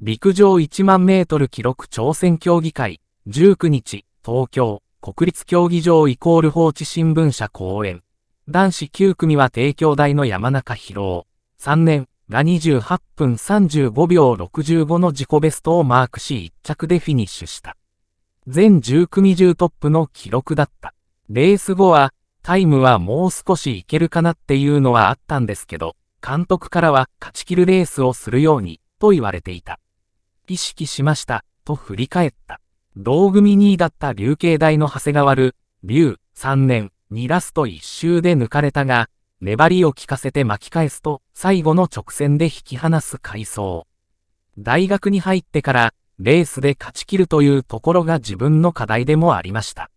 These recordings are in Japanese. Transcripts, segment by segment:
陸上1万メートル記録挑戦協議会、19日、東京、国立競技場イコール放置新聞社公演。男子9組は帝京大の山中博夫。3年が28分35秒65の自己ベストをマークし1着でフィニッシュした。全10組中トップの記録だった。レース後は、タイムはもう少しいけるかなっていうのはあったんですけど、監督からは勝ち切るレースをするように、と言われていた。意識しました、と振り返った。道組2位だった流形大の長谷川る、竜、3年、2ラスト1周で抜かれたが、粘りを効かせて巻き返すと、最後の直線で引き離す回想。大学に入ってから、レースで勝ち切るというところが自分の課題でもありました。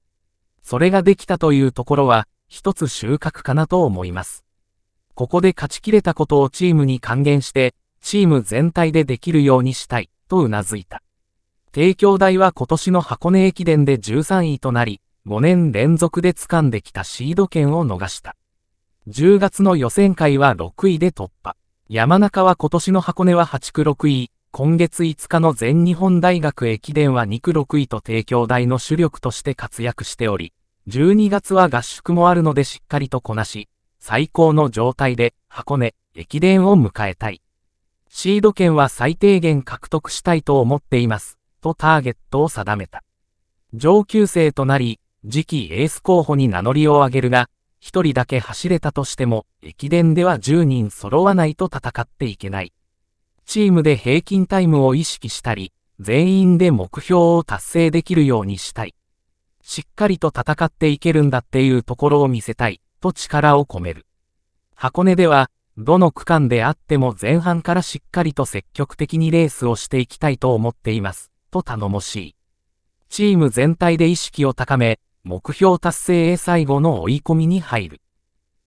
それができたというところは、一つ収穫かなと思います。ここで勝ち切れたことをチームに還元して、チーム全体でできるようにしたい。と頷いた。帝京大は今年の箱根駅伝で13位となり、5年連続で掴んできたシード権を逃した。10月の予選会は6位で突破。山中は今年の箱根は8区6位、今月5日の全日本大学駅伝は2区6位と帝京大の主力として活躍しており、12月は合宿もあるのでしっかりとこなし、最高の状態で箱根、駅伝を迎えたい。シード権は最低限獲得したいと思っています、とターゲットを定めた。上級生となり、次期エース候補に名乗りを上げるが、一人だけ走れたとしても、駅伝では10人揃わないと戦っていけない。チームで平均タイムを意識したり、全員で目標を達成できるようにしたい。しっかりと戦っていけるんだっていうところを見せたい、と力を込める。箱根では、どの区間であっても前半からしっかりと積極的にレースをしていきたいと思っています、と頼もしい。チーム全体で意識を高め、目標達成へ最後の追い込みに入る。